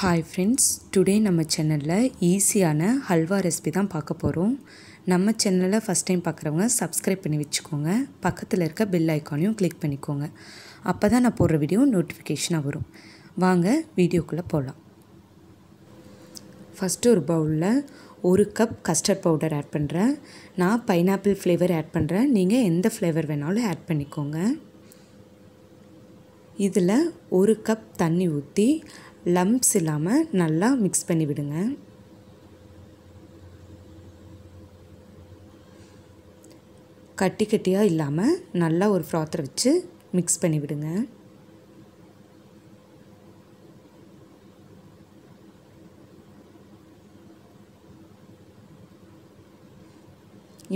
hi friends today நம்ம சேனலில் ஈஸியான ஹல்வா ரெசிபி தான் பார்க்க போகிறோம் நம்ம சேனலில் ஃபஸ்ட் டைம் பார்க்குறவங்க சப்ஸ்கிரைப் பண்ணி வச்சுக்கோங்க பக்கத்தில் இருக்க பெல் ஐக்கானையும் கிளிக் பண்ணிக்கோங்க அப்போ தான் நான் போடுற வீடியோ நோட்டிஃபிகேஷனாக வரும் வாங்க வீடியோக்குள்ளே போகலாம் ஃபஸ்ட்டு ஒரு பவுலில் ஒரு கப் கஸ்டர்ட் பவுடர் ஆட் பண்ணுறேன் நான் பைனாப்பிள் ஃப்ளேவர் ஆட் பண்ணுறேன் நீங்கள் எந்த ஃப்ளேவர் வேணாலும் ஆட் பண்ணிக்கோங்க இதில் ஒரு கப் தண்ணி ஊற்றி லம்ப்ஸ் இல்லாமல் நல்லா மிக்ஸ் பண்ணி விடுங்க கட்டி கட்டியாக இல்லாமல் நல்லா ஒரு ஃப்ராத்தரை வச்சு மிக்ஸ் பண்ணி விடுங்க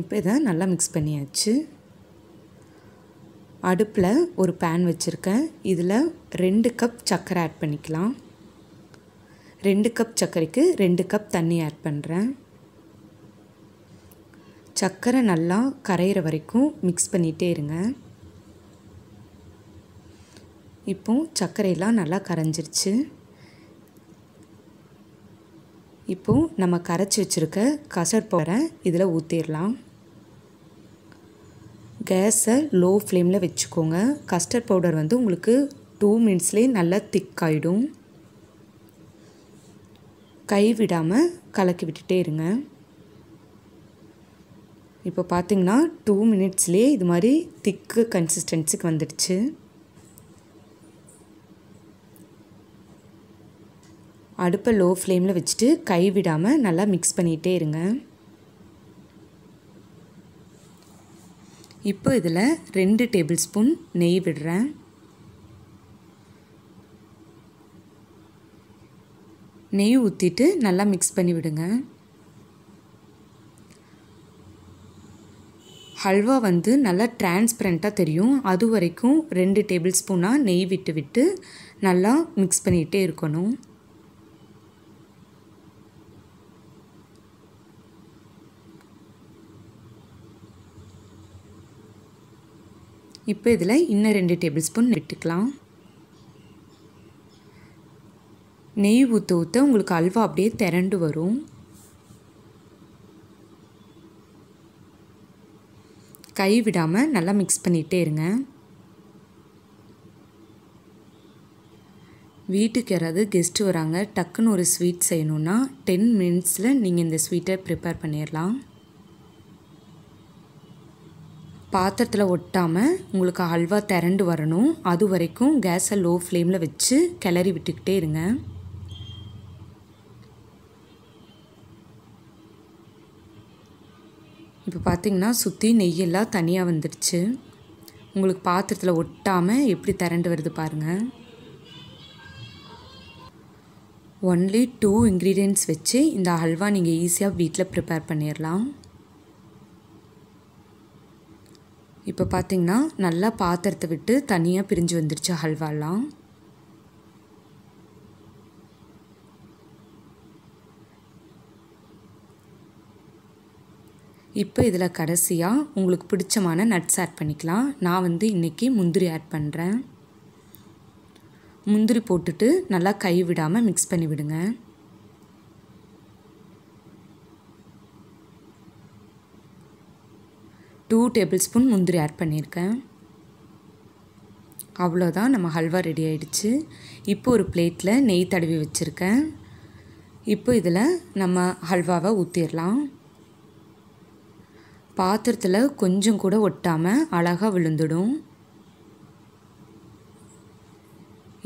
இப்போ இதை நல்லா மிக்ஸ் பண்ணியாச்சு அடுப்பில் ஒரு பேன் வச்சுருக்கேன் இதில் ரெண்டு கப் சர்க்கரை ஆட் பண்ணிக்கலாம் ரெண்டு கப் சர்க்கரைக்கு ரெண்டு கப் தண்ணி ஆட் பண்ணுறேன் சர்க்கரை நல்லா கரையிற வரைக்கும் மிக்ஸ் பண்ணிகிட்டே இருங்க இப்போ சர்க்கரையெல்லாம் நல்லா கரைஞ்சிருச்சு இப்போது நம்ம கரைச்சி வச்சுருக்க கசர் போட இதில் ஊற்றிடலாம் கேஸை லோ ஃப்ளேமில் வச்சுக்கோங்க கஸ்டர்ட் பவுடர் வந்து உங்களுக்கு டூ மினிட்ஸ்லேயே நல்லா திக் ஆகிடும் கை விடாமல் கலக்கி விட்டுட்டே இருங்க இப்போ பார்த்திங்கன்னா டூ மினிட்ஸ்லேயே இது மாதிரி திக்கு கன்சிஸ்டன்சிக்கு வந்துடுச்சு அடுப்பை லோ ஃப்ளேமில் வச்சுட்டு கை விடாமல் நல்லா மிக்ஸ் பண்ணிகிட்டே இருங்க இப்போ இதில் ரெண்டு டேபிள் ஸ்பூன் நெய் விடுறேன் நெய் ஊற்றிட்டு நல்லா மிக்ஸ் பண்ணி விடுங்க ஹல்வா வந்து நல்லா டிரான்ஸ்பரண்ட்டாக தெரியும் அது வரைக்கும் ரெண்டு டேபிள் ஸ்பூனாக நெய் விட்டு விட்டு நல்லா மிக்ஸ் பண்ணிகிட்டே இருக்கணும் இப்போ இதில் இன்னும் ரெண்டு டேபிள் ஸ்பூன் விட்டுக்கலாம் நெய் ஊற்ற ஊற்ற உங்களுக்கு அல்வா அப்படியே திரண்டு வரும் கை விடாமல் நல்லா மிக்ஸ் பண்ணிகிட்டே இருங்க வீட்டுக்கு யாராவது கெஸ்ட்டு வராங்க டக்குன்னு ஒரு ஸ்வீட் செய்யணுன்னா டென் மினிட்ஸில் நீங்கள் இந்த ஸ்வீட்டை ப்ரிப்பேர் பண்ணிடலாம் பாத்திரத்தில் ஒட்டாமல் உங்களுக்கு அல்வா திரண்டு வரணும் அது வரைக்கும் கேஸை லோ ஃப்ளேமில் வச்சு கிளறி விட்டுக்கிட்டே இருங்க இப்போ பார்த்திங்கன்னா சுற்றி நெய்யெல்லாம் தனியாக வந்துடுச்சு உங்களுக்கு பாத்திரத்தில் ஒட்டாமல் எப்படி திரண்டு வருது பாருங்கள் ஒன்லி டூ இன்க்ரீடியன்ட்ஸ் வச்சு இந்த ஹல்வா நீங்கள் ஈஸியாக வீட்டில் ப்ரிப்பேர் பண்ணிடலாம் இப்போ பார்த்திங்கன்னா நல்லா பாத்திரத்தை விட்டு தனியாக பிரிஞ்சு வந்துடுச்சு ஹல்வாலாம் இப்போ இதில் கடைசியாக உங்களுக்கு பிடிச்சமான நட்ஸ் ஆட் பண்ணிக்கலாம் நான் வந்து இன்றைக்கி முந்திரி ஆட் பண்ணுறேன் முந்திரி போட்டுட்டு நல்லா கை விடாமல் மிக்ஸ் பண்ணி விடுங்க டூ டேபிள் ஸ்பூன் முந்திரி ஆட் பண்ணியிருக்கேன் அவ்வளோதான் நம்ம ஹல்வா ரெடி ஆயிடுச்சு இப்போ ஒரு பிளேட்டில் நெய் தடவி வச்சுருக்கேன் இப்போ இதில் நம்ம ஹல்வாவை ஊற்றிடலாம் பாத்திரத்தில் கொஞ்சம் கூட ஒட்டாமல் அழகாக விழுந்துடும்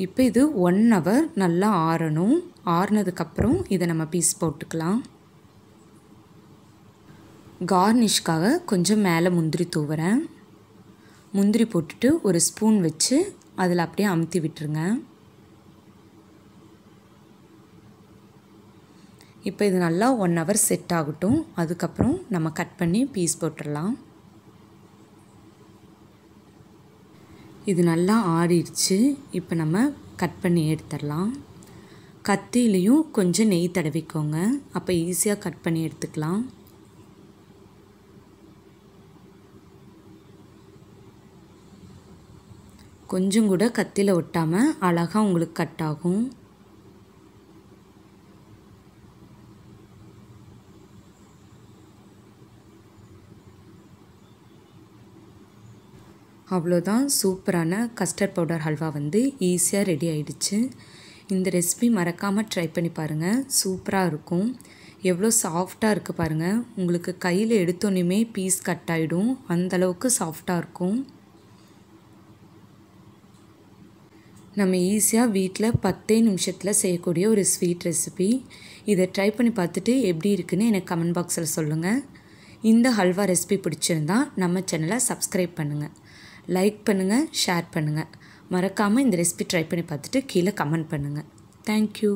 இப்போ இது ஒன் ஹவர் நல்லா ஆறணும் ஆறுனதுக்கப்புறம் இதை நம்ம பீஸ் போட்டுக்கலாம் கார்னிஷ்காக கொஞ்சம் மேலே முந்திரி தூவுறேன் முந்திரி போட்டுட்டு ஒரு ஸ்பூன் வச்சு அதில் அப்படியே அமுத்தி விட்டுருங்க இப்போ இது நல்லா ஒன் ஹவர் செட் ஆகட்டும் அதுக்கப்புறம் நம்ம கட் பண்ணி பீஸ் போட்டுடலாம் இது நல்லா ஆறிடுச்சு இப்போ நம்ம கட் பண்ணி எடுத்துடலாம் கத்திலையும் கொஞ்சம் நெய் தடவிக்கோங்க அப்போ ஈஸியாக கட் பண்ணி எடுத்துக்கலாம் கொஞ்சம் கூட கத்தியில் ஒட்டாமல் அழகாக உங்களுக்கு கட் ஆகும் அவ்வளோதான் சூப்பரான கஸ்டர்ட் பவுடர் ஹல்வா வந்து ஈஸியாக ரெடி ஆயிடுச்சு இந்த ரெசிபி மறக்காமல் ட்ரை பண்ணி பாருங்கள் சூப்பராக இருக்கும் எவ்வளோ சாஃப்டாக இருக்குது பாருங்கள் உங்களுக்கு கையில் எடுத்தோன்னே பீஸ் கட் ஆகிடும் அந்தளவுக்கு சாஃப்டாக இருக்கும் நம்ம ஈஸியாக வீட்டில் பத்தே நிமிஷத்தில் செய்யக்கூடிய ஒரு ஸ்வீட் ரெசிபி இதை ட்ரை பண்ணி பார்த்துட்டு எப்படி இருக்குன்னு எனக்கு கமெண்ட் பாக்ஸில் சொல்லுங்கள் இந்த ஹல்வா ரெசிபி பிடிச்சிருந்தா நம்ம சேனலை சப்ஸ்கிரைப் பண்ணுங்கள் லைக் பண்ணுங்கள் ஷேர் பண்ணுங்கள் மறக்காமல் இந்த ரெசிபி ட்ரை பண்ணி பார்த்துட்டு கீழே கமெண்ட் பண்ணுங்கள் தேங்க்யூ